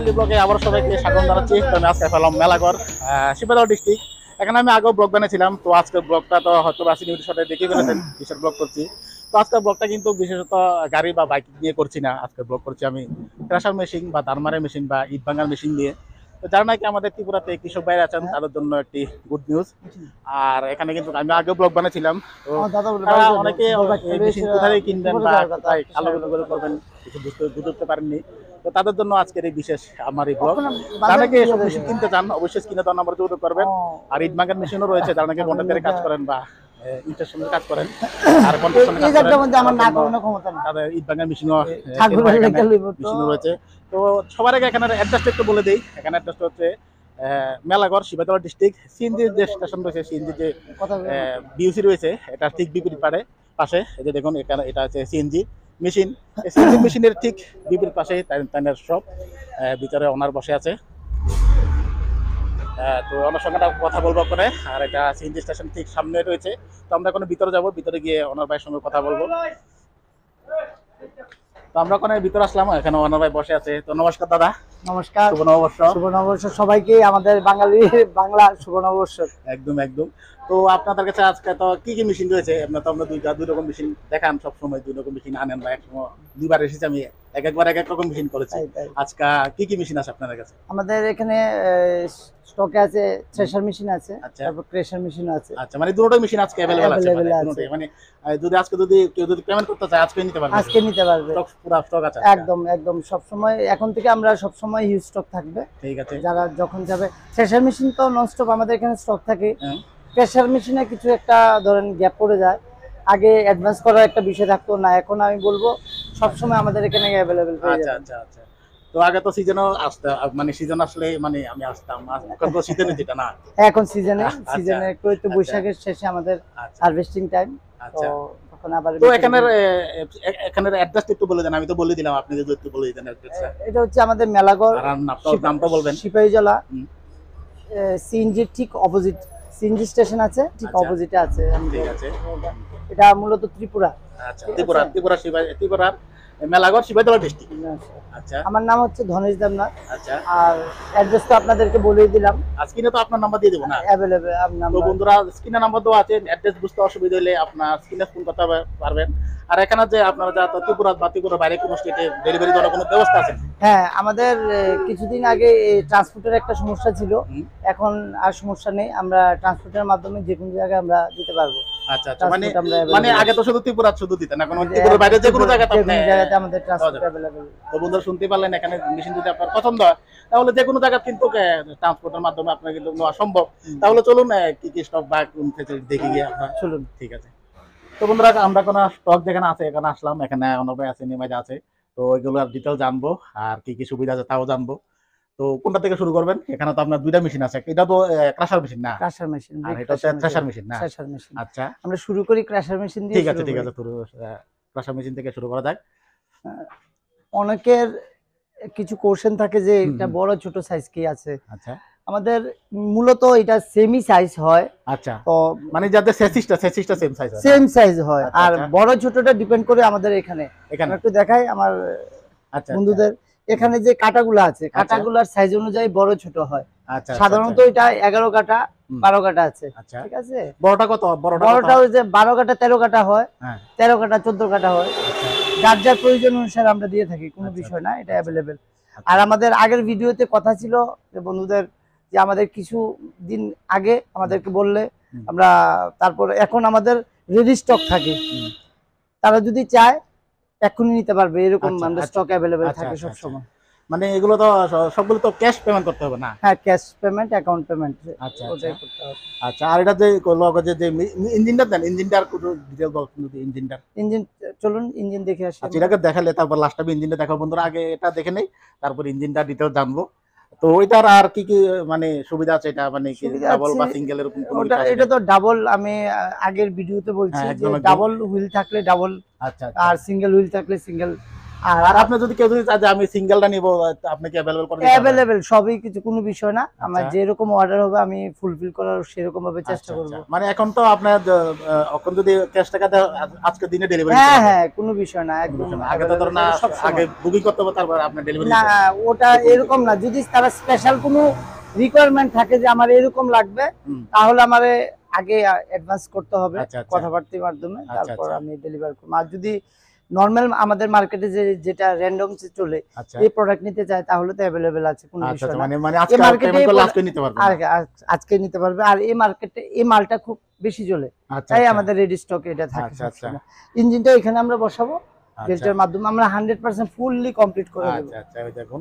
আমি তো হয়তো করছি তো কিন্তু বিশেষত গাড়ি বা বাইক নিয়ে করছি না আজকে ব্লগ করছি আমি ক্রাশার মেশিন বা দারমারের মেশিন বা ইট ভাঙার মেশিন দিয়ে যারা নাকি আমাদের ত্রিপুরাতে কৃষক ভাইরা আছেন হ্যাঁ। তাদের জন্য একটি গুড নিউজ আর এখানে কিন্তু আমি আগে ব্লগ বানিয়েছিলাম অনেকে কোথায় কিনবেন বা কোথায় আচ্ছা। আলোগুলো করবেন কিছু বুঝতে বুঝতে পারেননি তো তাদের জন্য আজকের এই বিশেষ আমার এই ব্লগ যারা নাকি এসব মেশিন কিনতে চান অবশ্যই কিনে দেওয়ার নাম্বার যোগাযোগ করবেন আর ইট মাঙ্গার মেশিনও রয়েছে যারা নাকি কন্ট্রাক্টারে হ্যাঁ, হ্যাঁ, কাজ করেন বা তো এখানে একটু বলে দেই এখানে হচ্ছে মেলাগড় শিবাতলা ডিস্ট্রিক্ট সিএনজি যে স্টেশন রয়েছে যে বিউসি রয়েছে এটা ঠিক বিপরীত পারে পাশে এই যে দেখুন এখানে এটা হচ্ছে সিএনজি মেশিন সিএনজি মেশিনের ঠিক বিপরীত পাশে তাদের শপ ভিতরে ওনার বসে আছে তো ওনার সঙ্গে কথা বলবো পরে আর এটা সিএনজি স্টেশন ঠিক সামনে রয়েছে তো আমরা কোনো ভিতরে যাব ভিতরে গিয়ে ওনার ভাইয়ের সঙ্গে কথা বলবো তো আমরা ওখানে ভিতরে আসলাম এখানে ওনার ভাই বসে আছে তো নমস্কার দাদা নমস্কার শুভ নববর্ষ শুভ নববর্ষ সবাইকে আমাদের বাঙালি বাংলা শুভ নববর্ষ একদম একদম তো আপনাদের কাছে আজকে তো কি কি মেশিন রয়েছে আপনার তো আমরা দুই দুই রকম মেশিন দেখান সবসময় দুই রকম মেশিন আনেন বা একসময় দুইবার এসেছি আমি এক একবার এক এক রকম মেশিন করেছি আজকে কি কি মেশিন আছে আপনাদের কাছে আমাদের এখানে স্টকে আছে থ্রেশার মেশিন আছে আচ্ছা। তারপর ক্রেশার মেশিন আছে আচ্ছা মানে দুটো মেশিন আজকে अवेलेबल আছে মানে, মানে যদি আজকে যদি কেউ যদি পেমেন্ট করতে চায় আজকে নিতে পারবে আজকে নিতে পারবে স্টক পুরো স্টক আছে একদম একদম সব সময় এখন থেকে আমরা সব সময় হিউজ স্টক থাকবে ঠিক আছে যারা যখন যাবে থ্রেশার মেশিন তো নন স্টপ আমাদের এখানে স্টক থাকে হ্যাঁ। প্রেশার মেশিনে কিছু একটা ধরেন গ্যাপ পড়ে যায় আগে অ্যাডভান্স করার একটা বিষয় থাকতো না এখন আমি বলবো সবসময় আমাদের এখানে অ্যাভেলেবেল হয়ে আচ্ছা, যায় আচ্ছা, আচ্ছা তো আগে তো সিজনও আসতে মানে সিজন আসলে মানে আমি আসতাম এখন তো সিজনে যেটা না এখন সিজনে সিজনে আচ্ছা, একটু তো বৈশাখের শেষে আমাদের হারভেস্টিং টাইম আচ্ছা তো এখানের এখানের অ্যাড্রেস একটু বলে দেন আমি তো বলে দিলাম আপনি যদি একটু বলে দিতেন এটা হচ্ছে আমাদের মেলাগড় নামটা বলবেন সিপাহীজলা সিএনজি ঠিক অপোজিট সিএনজি স্টেশন আছে ঠিক অপোজিটে আচ্ছা। আছে ঠিক আছে এটা মূলত ত্রিপুরা আচ্ছা ত্রিপুরা ত্রিপুরা ত্রিপুরা আচ্ছা আমার নাম হচ্ছে ধনেশ আচ্ছা আর অ্যাড্রেস তো আপনাদেরকে দিলাম তো আপনার নাম্বার দিয়ে না অ্যাভেলেবেল বন্ধুরা নাম্বার আছে অ্যাড্রেস বুঝতে অসুবিধা হলে আপনার ফোন করতে পারবেন আর এখানে যে বাইরে কোনো স্টেটে ডেলিভারি কোনো ব্যবস্থা আছে হ্যাঁ আমাদের কিছুদিন আগে ট্রান্সপোর্টের একটা সমস্যা ছিল এখন আর সমস্যা নেই আমরা ট্রান্সপোর্টের মাধ্যমে যে কোনো জায়গায় আমরা দিতে পারবো আচ্ছা আচ্ছা মানে, মানে আগে তো শুধু শুধু মেশিন ট্রান্সপোর্টের হ্যাঁ, হ্যাঁ, হ্যাঁ। মাধ্যমে আপনার নেওয়া সম্ভব তাহলে চলুন কি কি স্টক বা কোন দেখে গিয়ে আপনার চলুন ঠিক আছে তো আমরা স্টক যেখানে আছে এখানে আসলাম এখানে আছে তো এগুলো আর ডিটেল জানবো আর কি কি সুবিধা আছে তাও জানবো তো কোনটা থেকে শুরু করবেন এখানে তো আপনার দুইটা মেশিন আছে এটা তো ক্রাশার মেশিন না ক্রাশার মেশিন আর এটা হচ্ছে ক্রাশার মেশিন না ক্রাশার মেশিন আচ্ছা আমরা শুরু করি ক্রাশার মেশিন দিয়ে ঠিক আছে ঠিক আছে শুরু ক্রাশার মেশিন থেকে শুরু করা যাক অনেকের কিছু কোশ্চেন থাকে যে এটা বড় ছোট সাইজ কি আছে আচ্ছা আমাদের মূলত এটা সেমি সাইজ হয় আচ্ছা তো মানে যাদের সেসিসটা সেসিসটা সেম সাইজ হয় সেম সাইজ হয় আচ্ছা, আর আচ্ছা। বড় ছোটটা ডিপেন্ড করে আমাদের এখানে এখানে একটু দেখাই আমার আচ্ছা, আচ্ছা। বন্ধুদের এখানে যে কাটাগুলো আছে আচ্ছা। কাটাগুলোর সাইজ অনুযায়ী বড় ছোট হয় আচ্ছা, আচ্ছা, সাধারণত এটা এগারো কাটা বারো কাটা আছে ঠিক আছে বড়টা কত বড়টা ওই যে বারো কাটা তেরো কাটা হয় হ্যাঁ। তেরো কাটা চোদ্দ কাটা হয় যার যার প্রয়োজন অনুসারে আমরা দিয়ে থাকি কোনো বিষয় না এটা অ্যাভেলেবেল আর আমাদের আগের ভিডিওতে কথা ছিল যে বন্ধুদের যে আমাদের কিছু দিন আগে আমাদেরকে বললে আমরা তারপর এখন আমাদের রেডি স্টক থাকে তারা যদি চায় এখনই নিতে পারবে এরকম মানে স্টক অ্যাভেলেবেল থাকে আচ্ছা, সব আচ্ছা। সময় মানে এগুলো তো সবগুলো তো ক্যাশ পেমেন্ট করতে হবে না হ্যাঁ ক্যাশ পেমেন্ট অ্যাকাউন্ট পেমেন্ট আচ্ছা আচ্ছা।, আচ্ছা আর এটা যে লোক যে ইঞ্জিনটা দেন ইঞ্জিনটার ডিটেল বলুন ইঞ্জিনটার ইঞ্জিন চলুন ইঞ্জিন দেখে আসি এটাকে দেখালে তারপর লাস্ট আমি ইঞ্জিনটা দেখাবো বন্ধুরা আগে এটা দেখে নেই তারপর ইঞ্জিনটা ডিটেইল জানবো তো ওইটার আর কি কি মানে সুবিধা আছে এটা মানে ডাবল বা সিঙ্গেল এরকম কোনো এটা তো ডাবল আমি আগের ভিডিওতে বলছি হ্যাঁ, যে ডাবল হুইল থাকলে ডাবল আচ্ছা, আচ্ছা আর সিঙ্গেল হুইল থাকলে সিঙ্গেল আর আপনি যদি কেউ যদি আমি সিঙ্গেলটা নিব আপনি কি अवेलेबल अवेलेबल সবই কিছু কোনো বিষয় না আচ্ছা। আমার যেরকম অর্ডার হবে আমি ফুলফিল করার সেরকম ভাবে আচ্ছা, চেষ্টা আচ্ছা। করব মানে এখন তো আপনার এখন যদি ক্যাশ আজকে দিনে ডেলিভারি হ্যাঁ হ্যাঁ কোনো বিষয় না একদম আগে তো আগে বুকিং করতে হবে তারপর আপনি ডেলিভারি না ওটা এরকম না যদি তারা স্পেশাল কোনো রিকোয়ারমেন্ট থাকে যে আমার এরকম লাগবে তাহলে আমার আগে অ্যাডভান্স করতে হবে কথাবার্তার মাধ্যমে তারপর আমি ডেলিভার করব আর যদি নর্মাল আমাদের মার্কেটে যে যেটা র্যান্ডম চলে আচ্ছা। এই প্রোডাক্ট নিতে চায় তাহলে তো अवेलेबल আছে কোনো বিষয় আচ্ছা, আচ্ছা, না মানে, মানে আজকে পেমেন্ট আজকে নিতে পারবে আজকে নিতে পারবে আর এই মার্কেটে এই মালটা খুব বেশি চলে তাই আমাদের রেডি স্টক এটা থাকে আচ্ছা ইঞ্জিনটা এখানে আমরা বসাবো ডেল্টার মাধ্যমে আমরা 100% ফুললি কমপ্লিট করে দেব আচ্ছা আচ্ছা ওই দেখুন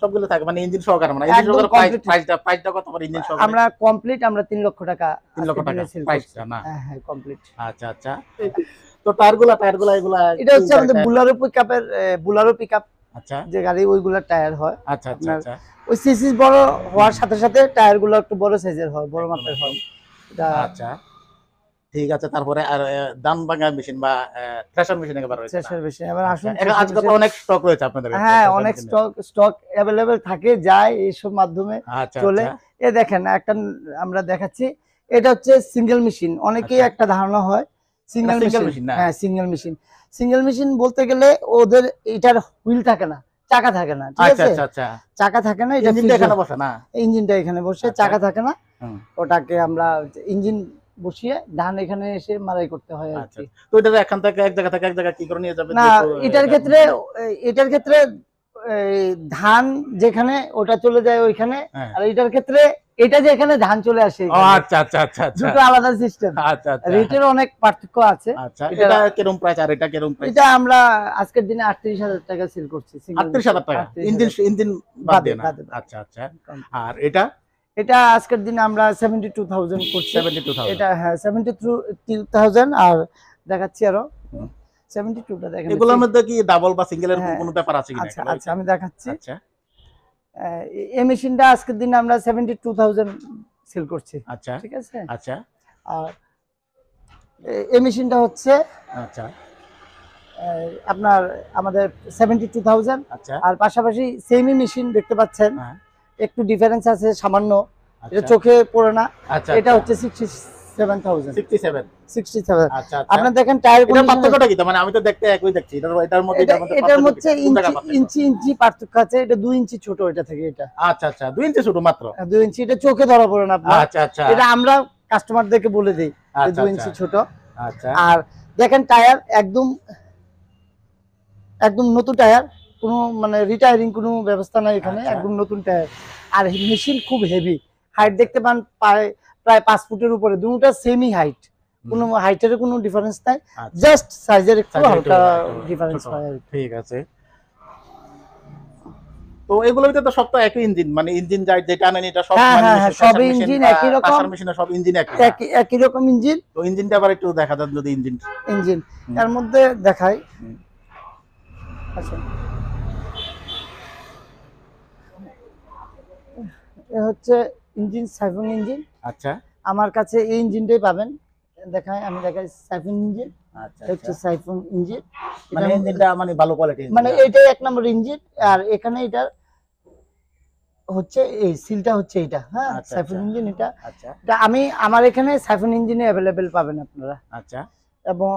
সবগুলো থাকে মানে ইঞ্জিন সহকারে মানে ইঞ্জিন সহকারে প্রাইসটা প্রাইসটা কত পড়ে ইঞ্জিন সহকারে আমরা কমপ্লিট আমরা 3 লক্ষ টাকা 3 লক্ষ টাকা প্রাইসটা না হ্যাঁ কমপ্লিট হ্যাঁ, আচ্ছা আচ্ছা তো টায়ারগুলা টায়ারগুলা এগুলা এটা হচ্ছে আমাদের বুলারো পিকআপের বুলারো পিকআপ আচ্ছা যে গাড়ি ওইগুলা টায়ার হয় আচ্ছা আচ্ছা, আচ্ছা। ওই সিসি বড় হওয়ার সাথে সাথে টায়ারগুলো একটু বড় সাইজের হয় বড় মাপের হয় আচ্ছা ঠিক আছে তারপরে আর মেশিন বা থ্রেশার মেশিন একবার রয়েছে থ্রেশার মেশিন এবার আচ্ছা, আসুন অনেক স্টক রয়েছে আপনাদের হ্যাঁ অনেক স্টক স্টক अवेलेबल থাকে যায় এইসব মাধ্যমে আচ্ছা, চলে এ দেখেন একটা আমরা দেখাচ্ছি এটা হচ্ছে সিঙ্গেল মেশিন অনেকেই একটা ধারণা হয় সিঙ্গেল মেশিন হ্যাঁ সিঙ্গেল মেশিন সিঙ্গেল মেশিন বলতে গেলে ওদের এটার হুইল থাকে না চাকা থাকে না ঠিক আচ্ছা, আছে আচ্ছা, আচ্ছা। চাকা থাকে না হ্যাঁ, এখানে বসে না ইঞ্জিনটা এখানে বসে চাকা থাকে না ওটাকে আমরা ইঞ্জিন বসিয়ে ধান এখানে এসে মারাই করতে হয় আর কি তো এটা এখান থেকে এক জায়গা থেকে এক জায়গা কি করে নিয়ে যাবে না এটার ক্ষেত্রে এটার ক্ষেত্রে ধান যেখানে ওটা চলে যায় ওইখানে হ্যাঁ। আর এটার ক্ষেত্রে এটা যে এখানে ধান চলে আসে আচ্ছা, আচ্ছা আচ্ছা আচ্ছা দুটো আলাদা সিস্টেম আচ্ছা রেটের আচ্ছা। অনেক পার্থক্য আছে আচ্ছা, এটা প্রাইস আর এটা প্রাইস এটা আমরা আজকের দিনে 38000 টাকা সেল করছি 38000 টাকা ইঞ্জিন ইঞ্জিন বাদ আচ্ছা আচ্ছা আর এটা এটা আজকের দিনে আমরা 72000 করছি 72000 এটা হ্যাঁ 72000 আর দেখাচ্ছি আরো 72টা দেখেন এগুলোর মধ্যে কি ডাবল বা সিঙ্গেলের হ্যাঁ। কোনো ব্যাপার আছে কিনা আচ্ছা আচ্ছা আমি দেখাচ্ছি আচ্ছা এই মেশিনটা আজকের দিনে আমরা সেভেন্টি টু থাউজেন্ড সেল করছি আচ্ছা ঠিক আছে আচ্ছা আর এই মেশিনটা হচ্ছে আচ্ছা আপনার আমাদের সেভেন্টি টু থাউজেন্ড আচ্ছা আর পাশাপাশি সেমি মেশিন দেখতে পাচ্ছেন হ্যাঁ। একটু ডিফারেন্স আছে সামান্য এটা আচ্ছা। চোখে পড়ে না আচ্ছা, এটা আচ্ছা। হচ্ছে সিক্সটি আচ্ছা, আচ্ছা। টায়ার চোখে ধরা পড়ে না আচ্ছা, এটা আমরা কাস্টমারদেরকে বলে ইঞ্চি ছোট আর দেখেন টায়ার একদম একদম নতুন টায়ার কোনো মানে রিটায়ারিং কোন ব্যবস্থা নাই এখানে একদম নতুন টায়ার আর মেশিন খুব হেভি হাইট দেখতে পান পায় প্রায় পাঁচ ফুটের উপরে দুটা সেমি হাইট কোনো হাইটের কোনো ডিফারেন্স নাই জাস্ট আচ্ছা। ঠিক আছে তো সব তো ইঞ্জিন মানে ইঞ্জিন সব হ্যাঁ, মানে হ্যাঁ, হ্যাঁ, একই রকম ইঞ্জিন ইঞ্জিন আবার একটু দেখা যদি ইঞ্জিন ইঞ্জিন তার মধ্যে আচ্ছা। এ হচ্ছে ইঞ্জিন ইঞ্জিন আচ্ছা আমার কাছে এই ইঞ্জিনটাই পাবেন দেখায় আমি দেখাই সাইফুন ইঞ্জিন আচ্ছা হচ্ছে আচ্ছা। সাইফুন ইঞ্জিন মানে ইঞ্জিনটা মানে ভালো কোয়ালিটি মানে এটাই এক নম্বর ইঞ্জিন আর এখানে এটা হচ্ছে এই সিলটা হচ্ছে এটা হ্যাঁ আচ্ছা, আচ্ছা। সাইফুন ইঞ্জিন এটা আচ্ছা আমি আমার এখানে সাইফুন ইঞ্জিন অ্যাভেলেবেল পাবেন আপনারা আচ্ছা এবং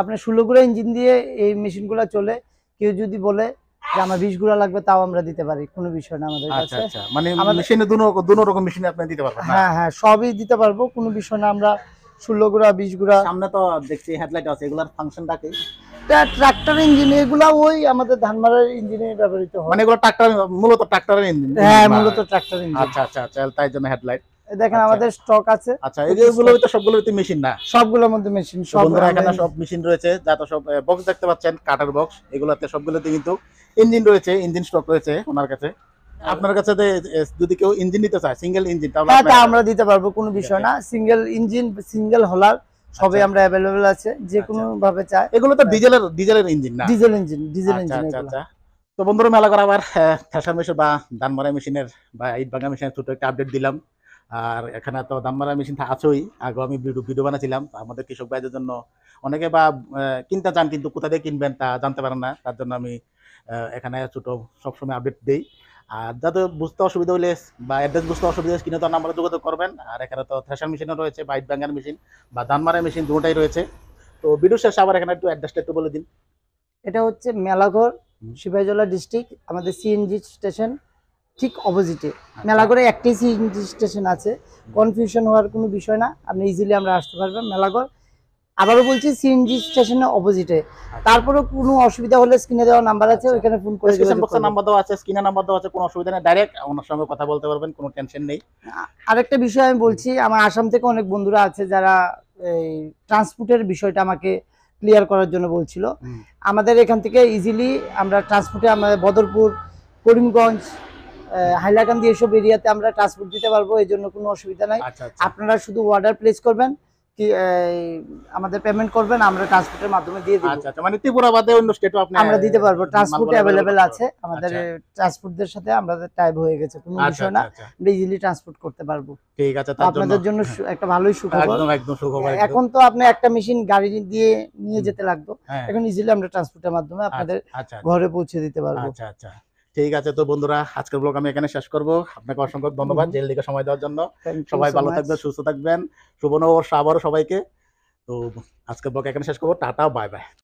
আপনার ষোলো গুলো ইঞ্জিন দিয়ে এই মেশিনগুলো চলে কেউ যদি বলে যে আমার বিষ গুঁড়া লাগবে তাও আমরা দিতে পারি কোনো বিষয় না আমাদের আচ্ছা, কাছে আচ্ছা। মানে মেশিনে দুনো রকম মেশিনে আপনি দিতে পারবেন হ্যাঁ হ্যাঁ সবই দিতে পারবো কোনো বিষয় না আমরা ষোলো গুড়া বিশ গুড়া সামনে তো দেখছি হেডলাইট আছে এগুলার ফাংশনটা কি ট্রাক্টর ইঞ্জিন এগুলা ওই আমাদের ধানমারার ইঞ্জিনে ব্যবহৃত হয় মানে এগুলো ট্রাক্টর মূলত ট্রাক্টরের ইঞ্জিন হ্যাঁ মূলত ট্রাক্টর ইঞ্জিন আচ্ছা আচ্ছা আচ্ছা তাই জন্য হেডলাইট দেখেন আচ্ছা। আমাদের স্টক আছে আচ্ছা এইগুলো তো সবগুলো তো মেশিন না সবগুলোর মধ্যে মেশিন সব এখানে সব মেশিন রয়েছে যা তো সব বক্স দেখতে পাচ্ছেন কাটার বক্স এগুলোতে সবগুলোতে কিন্তু ইঞ্জিন রয়েছে ইঞ্জিন স্টক রয়েছে ওনার কাছে আপনার কাছে যদি কেউ ইঞ্জিন নিতে চায় সিঙ্গেল ইঞ্জিন তাহলে হ্যাঁ, আমরা দিতে পারবো কোনো বিষয় না সিঙ্গেল আচ্ছা। ইঞ্জিন সিঙ্গেল হলার সবে আচ্ছা। আমরা অ্যাভেলেবেল আছে যে আচ্ছা। কোনো ভাবে চায় এগুলো তো ডিজেলের ডিজেলের ইঞ্জিন না ডিজেল ইঞ্জিন ডিজেল ইঞ্জিন আচ্ছা তো বন্ধুরা মেলা করা আবার হ্যাঁ, ফ্যাশন মেশিন বা ধানমারা মেশিনের বা ইট ভাঙা মেশিনের ছোটো একটা আপডেট দিলাম আর এখানে তো ধানমারা মেশিন তো আছেই আগে আমি ভিডিও ভিডিও বানাছিলাম আমাদের কৃষক ভাইদের জন্য অনেকে বা কিনতে চান কিন্তু কোথা দিয়ে কিনবেন তা জানতে পারেন না তার জন্য আমি এখানে ছোটো সবসময় আপডেট দেই আর যাতে বুঝতে অসুবিধা হলে বা অ্যাড্রেস বুঝতে অসুবিধা হলে কিনে তো নাম্বারে যোগাযোগ করবেন আর এখানে তো থ্রেশার মেশিনও রয়েছে বাইট ব্যাঙ্গার মেশিন বা ধান মেশিন দুটাই রয়েছে তো ভিডিও শেষ আবার এখানে একটু অ্যাড্রেসটা একটু বলে দিন এটা হচ্ছে মেলাঘর শিবাইজলা ডিস্ট্রিক্ট আমাদের সিএনজি স্টেশন ঠিক অপোজিটে আচ্ছা। মেলাঘরে একটাই সিএনজি স্টেশন আছে কনফিউশন হওয়ার কোনো বিষয় না আপনি ইজিলি আমরা আসতে পারবেন মেলাঘর আবারও বলছি সিএনজি স্টেশনের অপোজিটে তারপরে কোনো অসুবিধা হলে স্ক্রিনে দেওয়া নাম্বার আছে আচ্ছা। ওইখানে ফোন করে বক্সের নাম্বার দেওয়া আছে স্ক্রিনে নাম্বার দেওয়া আছে কোনো অসুবিধা নেই ডাইরেক্ট ওনার সঙ্গে কথা বলতে পারবেন কোনো টেনশন নেই আরেকটা বিষয় আমি বলছি আমার আসাম থেকে অনেক বন্ধুরা আছে যারা এই ট্রান্সপোর্টের বিষয়টা আমাকে ক্লিয়ার করার জন্য বলছিল আমাদের এখান থেকে ইজিলি আমরা ট্রান্সপোর্টে আমাদের বদরপুর করিমগঞ্জ হাইলাকান্দি এসব এরিয়াতে আমরা ট্রান্সপোর্ট দিতে পারবো এই জন্য কোনো অসুবিধা নাই আচ্ছা, আচ্ছা। আপনারা শুধু অর্ডার প্লেস করবেন আমাদের পেমেন্ট করবেন আমরা ট্রান্সপোর্টের মাধ্যমে দিয়ে দিব আচ্ছা, আচ্ছা মানে অন্য স্টেটও আপনি আমরা দিতে পারবো ট্রান্সপোর্ট अवेलेबल আছে আমাদের ট্রান্সপোর্টদের আচ্ছা। সাথে আমাদের টাইপ হয়ে গেছে কোনো আচ্ছা, বিষয় না আমরা ইজিলি ট্রান্সপোর্ট করতে পারবো ঠিক আছে তার জন্য আপনাদের জন্য একটা ভালোই সুখবর একদম একদম সুখবর এখন তো আপনি একটা মেশিন গাড়ি দিয়ে নিয়ে যেতে লাগতো হ্যাঁ। এখন ইজিলি আমরা ট্রান্সপোর্টের মাধ্যমে আপনাদের ঘরে পৌঁছে দিতে পারবো আচ্ছা আচ্ছা ঠিক আছে তো বন্ধুরা আজকের ব্লগ আমি এখানে শেষ করব আপনাকে অসংখ্য ধন্যবাদ জেল দিকে সময় দেওয়ার জন্য সবাই ভালো থাকবেন সুস্থ থাকবেন শুভ নবর্ষ আবারও সবাইকে তো আজকের ব্লগ এখানে শেষ করবো টাটা বাই বাই